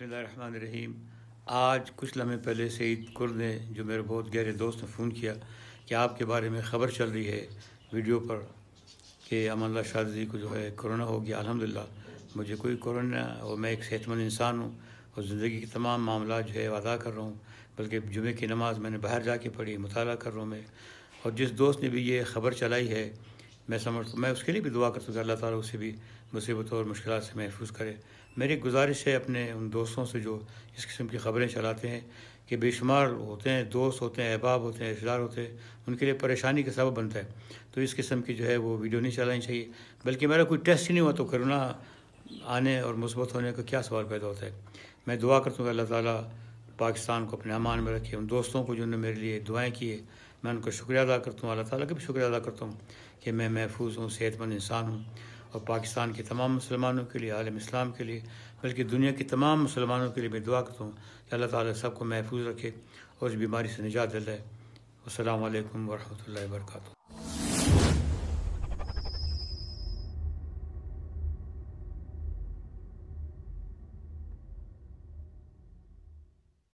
बसमीम आज कुछ लम्हे पहले सईद कुर ने जो मेरे बहुत गहरे दोस्त ने फ़ोन किया कि आपके बारे में ख़बर चल रही है वीडियो पर कि अमल्ला जी को जो है कोरोना हो गया अलहमदिल्ला मुझे कोई कोरोना और मैं एक सेहतमंद इंसान हूँ और ज़िंदगी के तमाम मामला जो है अदा कर रहा हूँ बल्कि जुमे की नमाज़ मैंने बाहर जा पढ़ी मुताल कर रहा हूँ मैं और जिस दोस्त ने भी ये ख़बर चलाई है मैं समझता मैं उसके लिए भी दुआ करता हूँ अल्लाह ताला उसे भी मुसीबतों और मुश्किल से महफूज करे मेरी गुजारिश है अपने उन दोस्तों से जो इस किस्म की ख़बरें चलाते हैं कि बेशुमार होते हैं दोस्त होते हैं अहबाब होते हैं रिश्तेदार होते हैं उनके लिए परेशानी का सबब बनता है तो इस किस्म की जो है वो वीडियो नहीं चलानी चाहिए बल्कि मेरा कोई टेस्ट ही नहीं हुआ तो करोना आने और मुस्बत होने का क्या सवाल पैदा होता है मैं दुआ करता हूँ अल्लाह ताली पाकिस्तान को अपने अमान में रखे उन दोस्तों को जिन्होंने मेरे लिए दुआएं किए मैं उनका शुक्रिया अदा करता हूँ अल्लाह ताला का भी शुक्रिया अदा करता हूँ कि मैं महफूज हूँ सेहतमंद इंसान हूँ और पाकिस्तान के तमाम मुसलमानों के लिए आलम इस्लाम के लिए बल्कि दुनिया के तमाम मुसलमानों के लिए मैं दुआ करता हूँ कि अल्लाह ताला सबको महफूज रखे और इस बीमारी से निजात दिलाए असल वरहमल वर्क